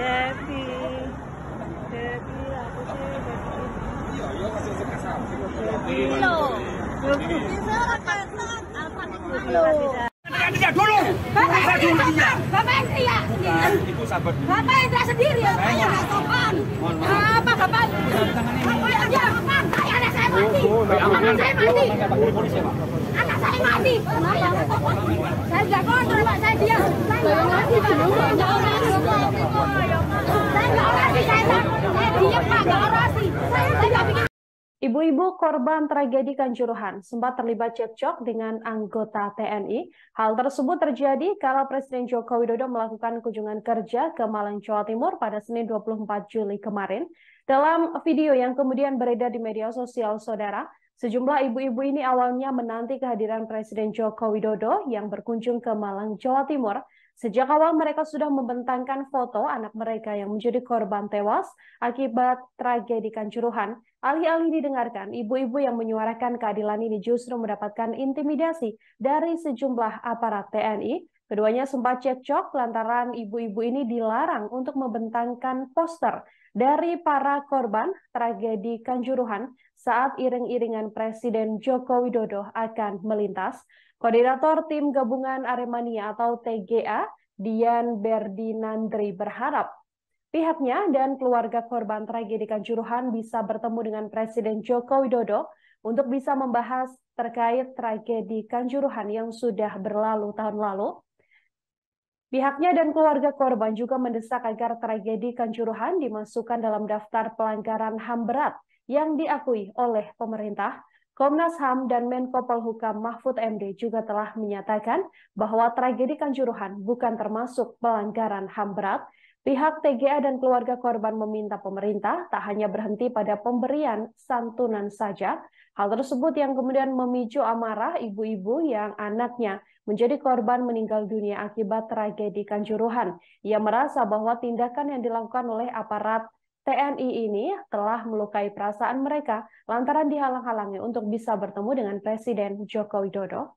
Devi Devi apa Devi Kilo Bapak dulu Bapak Indra Bapak Bapak sendiri saya mati Anak saya mati saya Saya diam Ibu-ibu korban tragedi Kanjuruhan sempat terlibat cekcok dengan anggota TNI. Hal tersebut terjadi kalau Presiden Joko Widodo melakukan kunjungan kerja ke Malang, Jawa Timur pada Senin 24 Juli kemarin. Dalam video yang kemudian beredar di media sosial saudara, sejumlah ibu-ibu ini awalnya menanti kehadiran Presiden Joko Widodo yang berkunjung ke Malang, Jawa Timur Sejak awal mereka sudah membentangkan foto anak mereka yang menjadi korban tewas akibat tragedi Kanjuruhan. Alih-alih didengarkan, ibu-ibu yang menyuarakan keadilan ini justru mendapatkan intimidasi dari sejumlah aparat TNI. Keduanya sempat cekcok lantaran ibu-ibu ini dilarang untuk membentangkan poster dari para korban tragedi Kanjuruhan saat iring-iringan Presiden Joko Widodo akan melintas. Koordinator Tim Gabungan Aremania atau TGA, Dian Berdinandri berharap pihaknya dan keluarga korban tragedi Kanjuruhan bisa bertemu dengan Presiden Joko Widodo untuk bisa membahas terkait tragedi Kanjuruhan yang sudah berlalu tahun lalu Pihaknya dan keluarga korban juga mendesak agar tragedi Kanjuruhan dimasukkan dalam daftar pelanggaran HAM berat yang diakui oleh pemerintah. Komnas HAM dan Menko Polhukam Mahfud MD juga telah menyatakan bahwa tragedi Kanjuruhan bukan termasuk pelanggaran HAM berat Pihak TGA dan keluarga korban meminta pemerintah tak hanya berhenti pada pemberian santunan saja. Hal tersebut yang kemudian memicu amarah ibu-ibu yang anaknya menjadi korban meninggal dunia akibat tragedi Kanjuruhan. Ia merasa bahwa tindakan yang dilakukan oleh aparat TNI ini telah melukai perasaan mereka lantaran dihalang-halangi untuk bisa bertemu dengan Presiden Joko Widodo